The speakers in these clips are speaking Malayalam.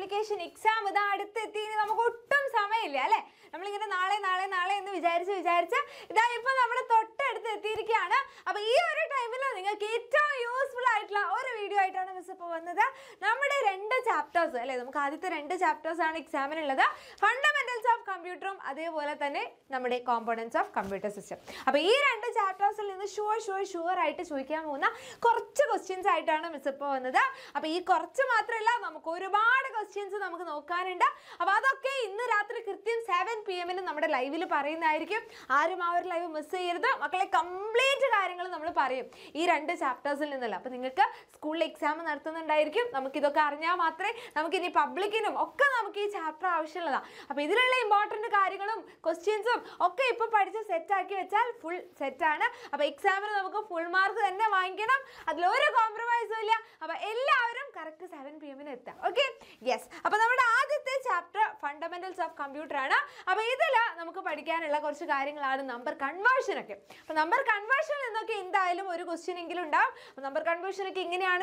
ആപ്ലിക്കേഷൻ എക്സാം ഇതാ അടുത്ത് ഇനി നമുക്ക് ഒട്ടും സമയമില്ല അല്ലേ നമ്മളിങ്ങനെ നാളെ നാളെ നാളെ എന്ന് വിചാരിച്ച് വിചാരിച്ച് ഇതാ ഇപ്പൊ നമ്മുടെ തൊട്ടടുത്ത് എത്തിയിരിക്കുകയാണ് അപ്പോൾ ഈ ഒരു ടൈമിൽ നിങ്ങൾക്ക് ഏറ്റവും യൂസ്ഫുൾ ആയിട്ടുള്ള ഒരു വീഡിയോ ആയിട്ടാണ് മിസ് ഇപ്പോൾ വന്നത് നമ്മുടെ രണ്ട് ചാപ്റ്റേഴ്സ് അല്ലേ നമുക്ക് ആദ്യത്തെ രണ്ട് ചാപ്റ്റേഴ്സ് ആണ് എക്സാമിനുള്ളത് ഫണ്ടമെന്റൽസ് ഓഫ് കമ്പ്യൂട്ടറും അതേപോലെ തന്നെ നമ്മുടെ കോമ്പോണൻസ് ഓഫ് കമ്പ്യൂട്ടർ സിസ്റ്റം അപ്പോൾ ഈ രണ്ട് ചാപ്റ്റേഴ്സിൽ നിന്ന് ഷുവർ ഷുവർ ഷുവർ ആയിട്ട് ചോദിക്കാൻ പോകുന്ന കുറച്ച് ക്വസ്റ്റ്യൻസ് ആയിട്ടാണ് മിസ് ഇപ്പോൾ വന്നത് അപ്പോൾ ഈ കുറച്ച് മാത്രമല്ല നമുക്ക് ഒരുപാട് ക്വസ്റ്റ്യൻ ക്വസ്റ്റ്യൻസ് നമുക്ക് നോക്കാനുണ്ട് അപ്പോൾ അതൊക്കെ ഇന്ന് രാത്രി കൃത്യം സെവൻ പി എമ്മിന് നമ്മുടെ ലൈവിൽ പറയുന്നതായിരിക്കും ആരും ആ ഒരു ലൈവ് മിസ് ചെയ്യരുത് മക്കളെ കംപ്ലീറ്റ് കാര്യങ്ങൾ നമ്മൾ പറയും ഈ രണ്ട് ചാപ്റ്റേഴ്സിൽ നിന്നല്ല അപ്പോൾ നിങ്ങൾക്ക് സ്കൂളിൽ എക്സാം നടത്തുന്നുണ്ടായിരിക്കും നമുക്കിതൊക്കെ അറിഞ്ഞാൽ മാത്രമേ നമുക്കിനി പബ്ലിക്കിനും ഒക്കെ നമുക്ക് ഈ ചാപ്റ്റർ ആവശ്യമുള്ളതാണ് അപ്പോൾ ഇതിലുള്ള ഇമ്പോർട്ടൻറ്റ് കാര്യങ്ങളും ക്വസ്റ്റ്യൻസും ഒക്കെ ഇപ്പോൾ പഠിച്ച് സെറ്റാക്കി വെച്ചാൽ ഫുൾ സെറ്റാണ് അപ്പോൾ എക്സാമിന് നമുക്ക് ഫുൾ മാർക്ക് തന്നെ വാങ്ങിക്കണം അതിലൊരു കോംപ്രമൈസും ഇല്ല അപ്പോൾ എല്ലാവരും കറക്റ്റ് സെവൻ പി എമ്മിന് എത്താം ഓക്കെ യെസ് യെസ് അപ്പോൾ നമ്മുടെ ആദ്യത്തെ ചാപ്റ്റർ ഫണ്ടമെന്റൽസ് ഓഫ് കമ്പ്യൂട്ടർ ആണ് അപ്പോൾ ഇതില് നമുക്ക് പഠിക്കാനുള്ള കുറച്ച് കാര്യങ്ങളാണ് നമ്പർ കൺവേർഷൻ ഒക്കെ അപ്പോൾ നമ്പർ കൺവേർഷൻ എന്നൊക്കെ എന്തായാലും ഒരു ക്വസ്റ്റ്യൻ എങ്കിലും ഉണ്ടാവും നമ്പർ കൺവേർഷൻ ഒക്കെ എങ്ങനെയാണ്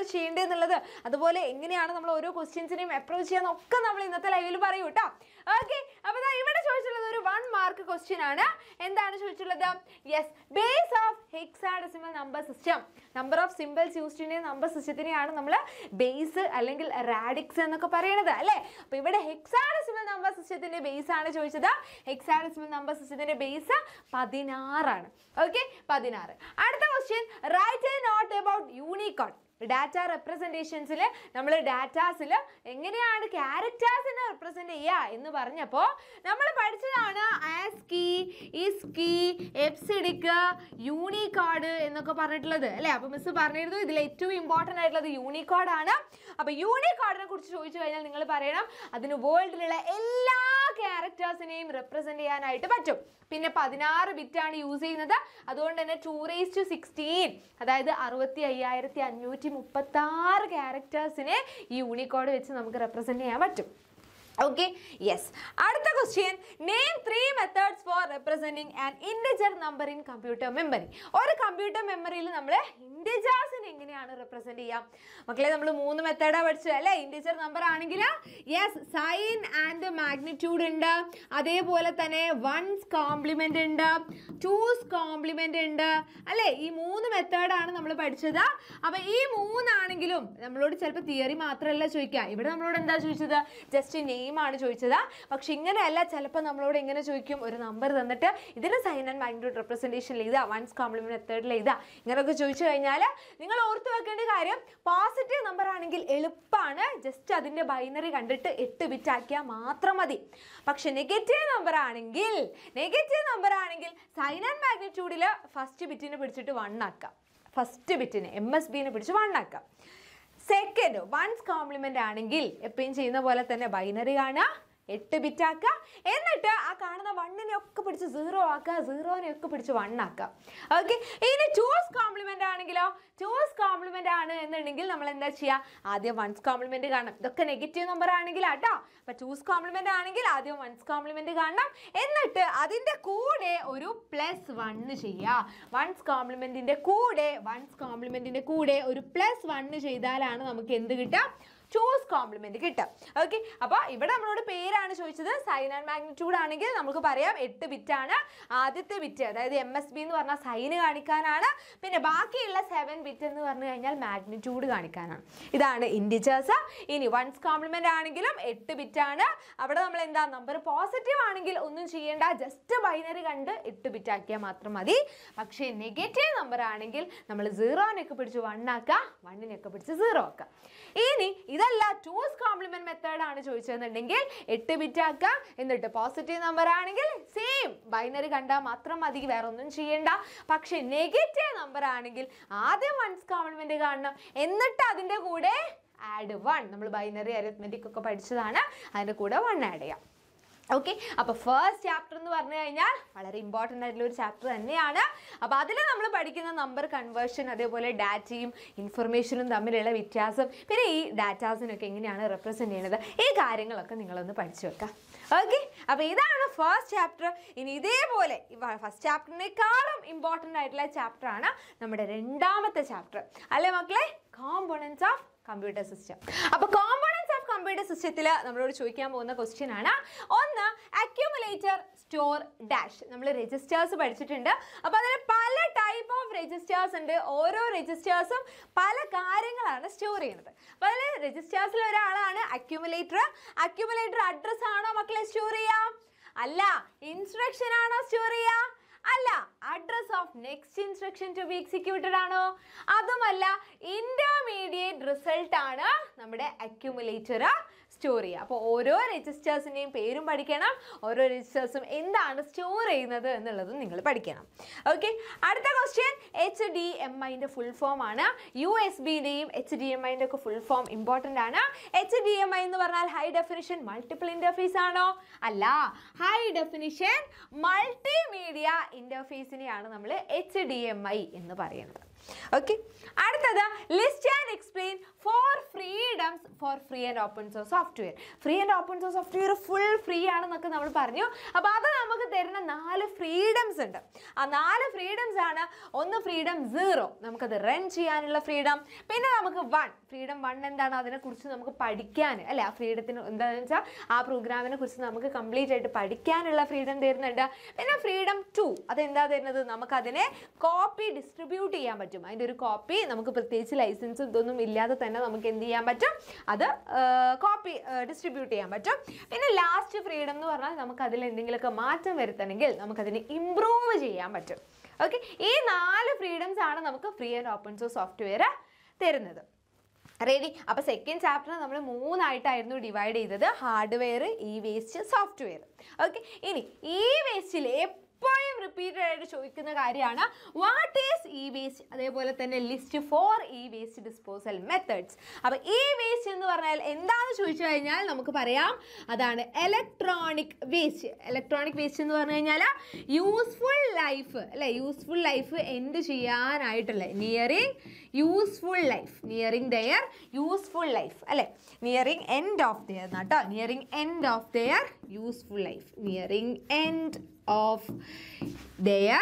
എന്നുള്ളത് അതുപോലെ എങ്ങനെയാണ് നമ്മൾ ഓരോ ക്വസ്റ്റ്യൻസിനെയും അപ്രോച്ച് ഒക്കെ നമ്മൾ ഇന്നത്തെ ലൈവിൽ പറയൂ കേട്ടോ ഓക്കെ അപ്പോൾ ഇവിടെ ചോദിച്ചിട്ടുള്ളത് ഒരു വൺ മാർക്ക് ക്വസ്റ്റ്യൻ ആണ് എന്താണ് ചോദിച്ചിട്ടുള്ളത് yes base of hexadecimal number system number of symbols യൂസ്ഡിൻ്റെ നമ്പർ സിസ്റ്റത്തിനെയാണ് നമ്മൾ ബേസ് അല്ലെങ്കിൽ റാഡിക്സ് എന്നൊക്കെ പറയുന്നത് പറഞ്ഞത് അല്ലേ അപ്പോൾ ഇവിടെ ഹെക്സാഡെസിമൽ നമ്പർ സിസ്റ്റത്തിന്റെ ബേസ് ആണ് ചോദിച്ചത് ഹെക്സാഡെസിമൽ നമ്പർ സിസ്റ്റത്തിന്റെ ബേസ് പതിനാറാണ് ഓക്കെ പതിനാറ് അടുത്ത question write a note about Unicode data റെപ്രസെൻറ്റേഷൻസിൽ നമ്മൾ ഡാറ്റാസിൽ എങ്ങനെയാണ് ക്യാരക്ടേഴ്സിനെ റെപ്രസെൻ്റ് ചെയ്യുക എന്ന് പറഞ്ഞപ്പോൾ നമ്മൾ പഠിച്ചതാണ് ആസ്കി ഇസ്കി എപ്സിഡിക്ക് യൂണിക്കോഡ് എന്നൊക്കെ പറഞ്ഞിട്ടുള്ളത് അല്ലേ അപ്പോൾ മിസ് പറഞ്ഞിരുന്നു ഇതിൽ ഏറ്റവും ഇമ്പോർട്ടൻ്റ് ആയിട്ടുള്ളത് യൂണിക്കോഡാണ് അപ്പോൾ യൂണിക്കോഡിനെ കുറിച്ച് ചോദിച്ചു കഴിഞ്ഞാൽ നിങ്ങൾ പറയണം അതിന് വേൾഡിലുള്ള എല്ലാ ക്യാരക്ടേഴ്സിനെയും റെപ്രസെൻ്റ് ചെയ്യാനായിട്ട് പറ്റും പിന്നെ പതിനാറ് ബിറ്റാണ് യൂസ് ചെയ്യുന്നത് അതുകൊണ്ട് തന്നെ ടു റേസ് ടു സിക്സ്റ്റീൻ അതായത് അറുപത്തി അയ്യായിരത്തി അഞ്ഞൂറ്റി മുപ്പത്തി ആറ് ക്യാരക്ടേഴ്സിനെ ഈ യൂണിക്കോഡ് വെച്ച് നമുക്ക് റെപ്രസെൻറ്റ് ചെയ്യാൻ പറ്റും ഓക്കെ യെസ് അടുത്ത question name three methods for representing an integer number in computer memory ഒരു കമ്പ്യൂട്ടർ മെമ്മറിയിൽ നമ്മൾ ഇൻഡിജേഴ്സിനെ എങ്ങനെയാണ് റെപ്രസെൻറ്റ് ചെയ്യാം മക്കളെ നമ്മൾ മൂന്ന് മെത്തേഡാണ് പഠിച്ചത് അല്ലേ ഇൻഡിജർ നമ്പർ ആണെങ്കിൽ യെസ് സൈൻ ആൻഡ് മാഗ്നിറ്റ്യൂഡ് ഉണ്ട് അതേപോലെ തന്നെ വൺസ് കോംപ്ലിമെൻ്റ് ഉണ്ട് ടൂസ് കോംപ്ലിമെൻ്റ് ഉണ്ട് അല്ലേ ഈ മൂന്ന് മെത്തേഡാണ് നമ്മൾ പഠിച്ചത് അപ്പോൾ ഈ മൂന്നാണെങ്കിലും നമ്മളോട് ചിലപ്പോൾ തിയറി മാത്രമല്ല ചോദിക്കുക ഇവിടെ നമ്മളോട് എന്താ ചോദിച്ചത് ജസ്റ്റ് നെയിം ആണ് ചോദിച്ചത് പക്ഷെ ഇങ്ങനെയല്ല ചിലപ്പോൾ നമ്മളോട് ഇങ്ങനെ ചോദിക്കും ഒരു നമ്പർ തന്നിട്ട് ഇതിന് സൈൻ ആൻഡ് മാഗ്നിറ്റ്യൂഡ് റെപ്രസെൻറ്റേഷൻ ഇതാ വൺസ് കോംപ്ലിമെൻറ്റ് മെത്തേഡിൽ ഇതാ ഇങ്ങനെയൊക്കെ ചോദിച്ചു കഴിഞ്ഞാൽ നിങ്ങൾ ഓർത്ത് വെക്കേണ്ട കാര്യം പോസിറ്റീവ് നമ്പർ ആണെങ്കിൽ എളുപ്പമാണ് ജസ്റ്റ് അതിൻ്റെ ബൈനറി കണ്ടിട്ട് എട്ട് ബിറ്റ് ആക്കിയാൽ മാത്രം മതി പക്ഷെ നെഗറ്റീവ് നമ്പർ ആണെങ്കിൽ നെഗറ്റീവ് നമ്പർ ആണെങ്കിൽ സൈൻ ആൻഡ് മാഗ്നിറ്റ്യൂഡിൽ ഫസ്റ്റ് ബിറ്റിനെ പിടിച്ചിട്ട് വണ്ണാക്കാം ഫസ്റ്റ് ബിറ്റിനെ എം എസ് ബിനെ പിടിച്ച് വണ്ണാക്കാം സെക്കൻഡ് വൺസ് കോംപ്ലിമെന്റ് ആണെങ്കിൽ എപ്പോഴും ചെയ്യുന്ന പോലെ തന്നെ ബൈനറി കാണുക എട്ട് ബിറ്റ് ആക്കുക എന്നിട്ട് ആ കാണുന്ന വണ്ണിനെ ഒക്കെ പിടിച്ച് സീറോ ആക്കുക സീറോനെ ഒക്കെ പിടിച്ച് ആക്കുക ഓക്കെ ഇനി ചൂസ് കോംപ്ലിമെൻ്റ് ആണെങ്കിലോ ചൂസ് കോംപ്ലിമെൻ്റ് ആണ് എന്നുണ്ടെങ്കിൽ നമ്മൾ എന്താ ചെയ്യുക ആദ്യം വൺസ് കോംപ്ലിമെൻ്റ് കാണണം ഇതൊക്കെ നെഗറ്റീവ് നമ്പർ ആണെങ്കിൽ കേട്ടോ അപ്പം ചൂസ് കോംപ്ലിമെൻ്റ് ആണെങ്കിൽ ആദ്യം വൺസ് കോംപ്ലിമെൻ്റ് കാണണം എന്നിട്ട് അതിൻ്റെ കൂടെ ഒരു പ്ലസ് വണ്ണ് ചെയ്യുക വൺസ് കോംപ്ലിമെൻറ്റിൻ്റെ കൂടെ വൺസ് കോംപ്ലിമെൻറ്റിൻ്റെ കൂടെ ഒരു പ്ലസ് വണ്ണ് ചെയ്താലാണ് നമുക്ക് എന്ത് കിട്ടുക ചോസ് കോംപ്ലിമെന്റ് കിട്ടും ഓക്കെ അപ്പോൾ ഇവിടെ നമ്മളോട് പേരാണ് ചോദിച്ചത് സൈൻ ആൻഡ് മാഗ്നിറ്റ്യൂഡ് ആണെങ്കിൽ നമുക്ക് പറയാം എട്ട് ആണ് ആദ്യത്തെ ബിറ്റ് അതായത് എം എസ് ബി എന്ന് പറഞ്ഞാൽ സൈന് കാണിക്കാനാണ് പിന്നെ ബാക്കിയുള്ള സെവൻ ബിറ്റ് എന്ന് പറഞ്ഞു കഴിഞ്ഞാൽ മാഗ്നിറ്റ്യൂഡ് കാണിക്കാനാണ് ഇതാണ് ഇൻഡിജേഴ്സ് ഇനി വൺസ് കോംപ്ലിമെന്റ് ആണെങ്കിലും എട്ട് ആണ് അവിടെ നമ്മൾ എന്താ നമ്പർ പോസിറ്റീവ് ആണെങ്കിൽ ഒന്നും ചെയ്യേണ്ട ജസ്റ്റ് ബൈനറി കണ്ട് എട്ട് ബിറ്റ് ആക്കിയാൽ മാത്രം മതി പക്ഷേ നെഗറ്റീവ് നമ്പർ ആണെങ്കിൽ നമ്മൾ സീറോനൊക്കെ പിടിച്ച് വൺ ആക്കുക വണ്ണിനൊക്കെ പിടിച്ച് സീറോ ആക്കുക ഇനി ഇതല്ല ടൂസ് കോംപ്ലിമെന്റ് മെത്തേഡ് ആണ് ചോദിച്ചതെന്നുണ്ടെങ്കിൽ എട്ട് ബിറ്റ് ആക്കാം എന്നിട്ട് പോസിറ്റീവ് നമ്പർ ആണെങ്കിൽ സെയിം ബൈനറി കണ്ടാൽ മാത്രം മതി വേറെ ഒന്നും ചെയ്യണ്ട പക്ഷെ നെഗറ്റീവ് നമ്പർ ആണെങ്കിൽ ആദ്യം വൺസ് കോംപ്ലിമെന്റ് കാണണം എന്നിട്ട് അതിൻ്റെ കൂടെ ആഡ് വൺ നമ്മൾ ബൈനറി അരിത്മെറ്റിക് ഒക്കെ പഠിച്ചതാണ് അതിൻ്റെ കൂടെ വൺ ആഡ് ചെയ്യാം ഓക്കെ അപ്പോൾ ഫസ്റ്റ് ചാപ്റ്റർ എന്ന് പറഞ്ഞു കഴിഞ്ഞാൽ വളരെ ഇമ്പോർട്ടൻ്റ് ആയിട്ടുള്ള ഒരു ചാപ്റ്റർ തന്നെയാണ് അപ്പോൾ അതിൽ നമ്മൾ പഠിക്കുന്ന നമ്പർ കൺവേർഷൻ അതേപോലെ ഡാറ്റയും ഇൻഫർമേഷനും തമ്മിലുള്ള വ്യത്യാസം പിന്നെ ഈ ഡാറ്റാസിനൊക്കെ എങ്ങനെയാണ് റെപ്രസെന്റ് ചെയ്യുന്നത് ഈ കാര്യങ്ങളൊക്കെ നിങ്ങളൊന്ന് പഠിച്ചു വെക്കാം ഓക്കെ അപ്പോൾ ഇതാണ് ഫസ്റ്റ് ചാപ്റ്റർ ഇനി ഇതേപോലെ ഫസ്റ്റ് ചാപ്റ്ററിനേക്കാളും ഇമ്പോർട്ടൻ്റ് ആയിട്ടുള്ള ചാപ്റ്ററാണ് നമ്മുടെ രണ്ടാമത്തെ ചാപ്റ്റർ അല്ലേ മക്കളെ കോമ്പോണൻസ് ഓഫ് കമ്പ്യൂട്ടർ സിസ്റ്റം അപ്പോൾ കോമ്പോണൻസ് ഓഫ് കമ്പ്യൂട്ടർ സിസ്റ്റത്തിൽ നമ്മളോട് ചോദിക്കാൻ പോകുന്ന ക്വസ്റ്റ്യൻ ആണ് ഒന്ന് ഡിനോമിനേറ്റർ സ്റ്റോർ ഡാഷ് നമ്മൾ രജിസ്റ്റേഴ്സ് പഠിച്ചിട്ടുണ്ട് അപ്പോൾ അതിൽ പല ടൈപ്പ് ഓഫ് രജിസ്റ്റേഴ്സ് ഉണ്ട് ഓരോ രജിസ്റ്റേഴ്സും പല കാര്യങ്ങളാണ് സ്റ്റോർ ചെയ്യുന്നത് അപ്പോൾ അതിൽ രജിസ്റ്റേഴ്സിൽ ഒരാളാണ് അക്യുമുലേറ്റർ അക്യുമുലേറ്റർ അഡ്രസ്സ് ആണോ മക്കളെ സ്റ്റോർ ചെയ്യാം അല്ല ഇൻസ്ട്രക്ഷൻ ആണോ സ്റ്റോർ ചെയ്യാം അല്ല address of next instruction to be executed ആണോ അതുമല്ല ഇന്റർമീഡിയറ്റ് റിസൾട്ട് ആണ് നമ്മുടെ അക്യുമുലേറ്റർ സ്റ്റോർ ചെയ്യുക അപ്പോൾ ഓരോ രജിസ്റ്റേഴ്സിൻ്റെയും പേരും പഠിക്കണം ഓരോ രജിസ്റ്റേഴ്സും എന്താണ് സ്റ്റോർ ചെയ്യുന്നത് എന്നുള്ളതും നിങ്ങൾ പഠിക്കണം ഓക്കെ അടുത്ത ക്വസ്റ്റ്യൻ എച്ച് ഡി എം ഐൻ്റെ ഫുൾ ഫോം ആണ് യു എസ് ബിയുടെയും എച്ച് ഡി എം ഐൻ്റെ ഒക്കെ ഫുൾ ഫോം ഇമ്പോർട്ടൻ്റ് ആണ് എച്ച് ഡി എം ഐ എന്ന് പറഞ്ഞാൽ ഹൈ ഡെഫിനിഷൻ മൾട്ടിപ്പിൾ ഇൻ്റർഫേസ് ആണോ അല്ല ഹൈ ഡെഫിനിഷൻ മൾട്ടിമീഡിയ ഇൻ്റർഫേസിനെയാണ് നമ്മൾ എച്ച് ഡി എം ഐ എന്ന് പറയുന്നത് ഓക്കെ അടുത്തത് list and explain four freedoms for free and open source software free and open source software full free ആണെന്നൊക്കെ നമ്മൾ പറഞ്ഞു അപ്പോൾ അത് നമുക്ക് തരുന്ന നാല് ഫ്രീഡംസ് ഉണ്ട് ആ നാല് ഫ്രീഡംസ് ആണ് ഒന്ന് ഫ്രീഡം സീറോ നമുക്കത് റൺ ചെയ്യാനുള്ള ഫ്രീഡം പിന്നെ നമുക്ക് വൺ ഫ്രീഡം വൺ എന്താണ് അതിനെക്കുറിച്ച് നമുക്ക് പഠിക്കാൻ അല്ലെ ആ ഫ്രീഡത്തിന് എന്താണെന്ന് വെച്ചാൽ ആ പ്രോഗ്രാമിനെ കുറിച്ച് നമുക്ക് കംപ്ലീറ്റ് ആയിട്ട് പഠിക്കാനുള്ള ഫ്രീഡം തരുന്നുണ്ട് പിന്നെ ഫ്രീഡം ടു അതെന്താ തരുന്നത് നമുക്കതിനെ കോപ്പി ഡിസ്ട്രിബ്യൂട്ട് ചെയ്യാൻ പറ്റും അതിൻ്റെ ഒരു കോപ്പി നമുക്ക് പ്രത്യേകിച്ച് ലൈസൻസ് ഇതൊന്നും ഇല്ലാതെ തന്നെ നമുക്ക് എന്ത് ചെയ്യാൻ പറ്റും അത് കോപ്പി ഡിസ്ട്രിബ്യൂട്ട് ചെയ്യാൻ പറ്റും പിന്നെ ലാസ്റ്റ് ഫ്രീഡം എന്ന് പറഞ്ഞാൽ നമുക്ക് അതിൽ എന്തെങ്കിലുമൊക്കെ മാറ്റം വരുത്തണമെങ്കിൽ നമുക്കതിനെ ഇമ്പ്രൂവ് ചെയ്യാൻ പറ്റും ഓക്കെ ഈ നാല് ഫ്രീഡംസ് ആണ് നമുക്ക് free and open source software തരുന്നത് റെഡി അപ്പോൾ സെക്കൻഡ് ചാപ്റ്റർ നമ്മൾ മൂന്നായിട്ടായിരുന്നു ഡിവൈഡ് ചെയ്തത് hardware E waste software okay ഇനി ഇ വേസ്റ്റിൽ എപ്പോഴും റിപ്പീറ്റഡ് ആയിട്ട് ചോദിക്കുന്ന കാര്യമാണ് വാട്ട് ഈസ് ഇ വേസ്റ്റ് അതേപോലെ തന്നെ list four E waste disposal methods അപ്പോൾ ഇ വേസ്റ്റ് എന്ന് പറഞ്ഞാൽ എന്താന്ന് ചോദിച്ചു കഴിഞ്ഞാൽ നമുക്ക് പറയാം അതാണ് ഇലക്ട്രോണിക് വേസ്റ്റ് ഇലക്ട്രോണിക് വേസ്റ്റ് എന്ന് പറഞ്ഞു കഴിഞ്ഞാൽ യൂസ്ഫുൾ ലൈഫ് അല്ലേ യൂസ്ഫുൾ ലൈഫ് എൻഡ് ചെയ്യാനായിട്ടുള്ള nearing useful life nearing their useful life അല്ലേ നിയറിങ് എൻഡ് ഓഫ് ദയർ എന്നാട്ടോ nearing end of their useful life nearing end of their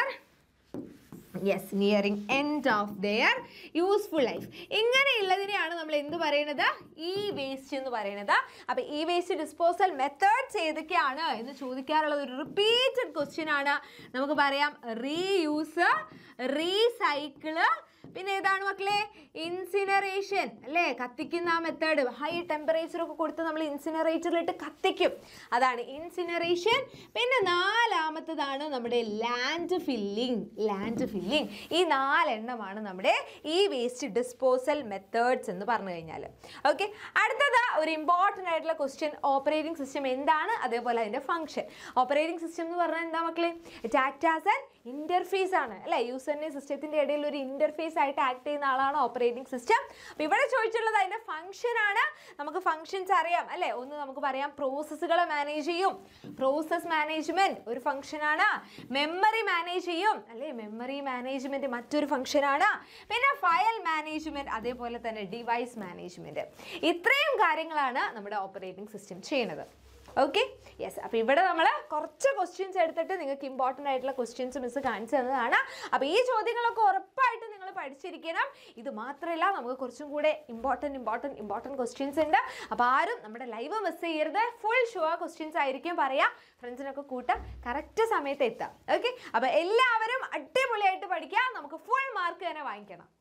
yes nearing end of their useful life ഇങ്ങനെയുള്ളതിനെയാണ് നമ്മൾ എന്ത് പറയുന്നത് ഈ e വേസ്റ്റ് എന്ന് പറയുന്നത് അപ്പോൾ ഈ വേസ്റ്റ് ഡിസ്പോസൽ മെത്തേഡ്സ് ഏതൊക്കെയാണ് എന്ന് ചോദിക്കാറുള്ളത് ഒരു റിപ്പീറ്റഡ് ക്വസ്റ്റ്യൻ ആണ് നമുക്ക് പറയാം റീയൂസ് റീസൈക്കിള് പിന്നെ ഏതാണ് മക്കളെ ഇൻസിനറേഷൻ അല്ലേ കത്തിക്കുന്ന ആ മെത്തേഡ് ഹൈ ടെമ്പറേച്ചർ ഒക്കെ കൊടുത്ത് നമ്മൾ ഇൻസിനറേറ്ററിലിട്ട് കത്തിക്കും അതാണ് ഇൻസിനറേഷൻ പിന്നെ നാലാമത്തതാണ് നമ്മുടെ ലാൻഡ് ഫില്ലിംഗ് ലാൻഡ് ഫില്ലിംഗ് ഈ നാലെണ്ണമാണ് നമ്മുടെ ഈ വേസ്റ്റ് ഡിസ്പോസൽ മെത്തേഡ്സ് എന്ന് പറഞ്ഞു കഴിഞ്ഞാൽ ഓക്കെ അടുത്തത് ഒരു ഇമ്പോർട്ടൻ്റ് ആയിട്ടുള്ള ക്വസ്റ്റ്യൻ ഓപ്പറേറ്റിംഗ് സിസ്റ്റം എന്താണ് അതേപോലെ അതിൻ്റെ ഫംഗ്ഷൻ ഓപ്പറേറ്റിംഗ് സിസ്റ്റം എന്ന് പറഞ്ഞാൽ എന്താ മക്കളെ it act as an interface ആണ് അല്ലേ യൂസറിൻ്റെ സിസ്റ്റത്തിൻ്റെ ഇടയിൽ ഒരു ഇൻ്റർഫേസ് ഡിവൈസ് ആയിട്ട് ആക്ട് ചെയ്യുന്ന ആളാണ് ഓപ്പറേറ്റിംഗ് സിസ്റ്റം അപ്പോൾ ഇവിടെ ചോദിച്ചിട്ടുള്ളത് അതിൻ്റെ ഫംഗ്ഷൻ ആണ് നമുക്ക് ഫംഗ്ഷൻസ് അറിയാം അല്ലേ ഒന്ന് നമുക്ക് പറയാം പ്രോസസ്സുകളെ മാനേജ് ചെയ്യും പ്രോസസ് മാനേജ്മെൻറ്റ് ഒരു ആണ് മെമ്മറി മാനേജ് ചെയ്യും അല്ലേ മെമ്മറി മാനേജ്മെൻറ്റ് മറ്റൊരു ആണ് പിന്നെ ഫയൽ മാനേജ്മെൻറ്റ് അതേപോലെ തന്നെ ഡിവൈസ് മാനേജ്മെൻറ്റ് ഇത്രയും കാര്യങ്ങളാണ് നമ്മുടെ ഓപ്പറേറ്റിംഗ് സിസ്റ്റം ചെയ്യുന്നത് ഓക്കെ യെസ് അപ്പോൾ ഇവിടെ നമ്മൾ കുറച്ച് ക്വസ്റ്റ്യൻസ് എടുത്തിട്ട് നിങ്ങൾക്ക് ഇമ്പോർട്ടൻ്റ് ആയിട്ടുള്ള ക്വസ്റ്റ്യൻസ് മിസ് കാണിച്ചു തന്നതാണ് അപ്പോൾ ഈ ചോദ്യങ്ങളൊക്കെ ഉറപ്പായിട്ട് പഠിച്ചിരിക്കണം ഇത് മാത്രമല്ല നമുക്ക് കുറച്ചും കൂടെ ഇമ്പോർട്ടൻറ്റ് ഇമ്പോർട്ടൻറ്റ് ഇമ്പോർട്ടൻറ്റ് ക്വസ്റ്റ്യൻസ് ഉണ്ട് അപ്പോൾ ആരും നമ്മുടെ ലൈവ് മിസ് ചെയ്യരുത് ഫുൾ ഷുവർ ക്വസ്റ്റ്യൻസ് ആയിരിക്കും പറയാം ഫ്രണ്ട്സിനൊക്കെ കൂട്ടം കറക്റ്റ് സമയത്ത് എത്താം ഓക്കെ അപ്പോൾ എല്ലാവരും അടിപൊളിയായിട്ട് പഠിക്കുക നമുക്ക് ഫുൾ മാർക്ക് തന്നെ വാങ്ങിക്കണം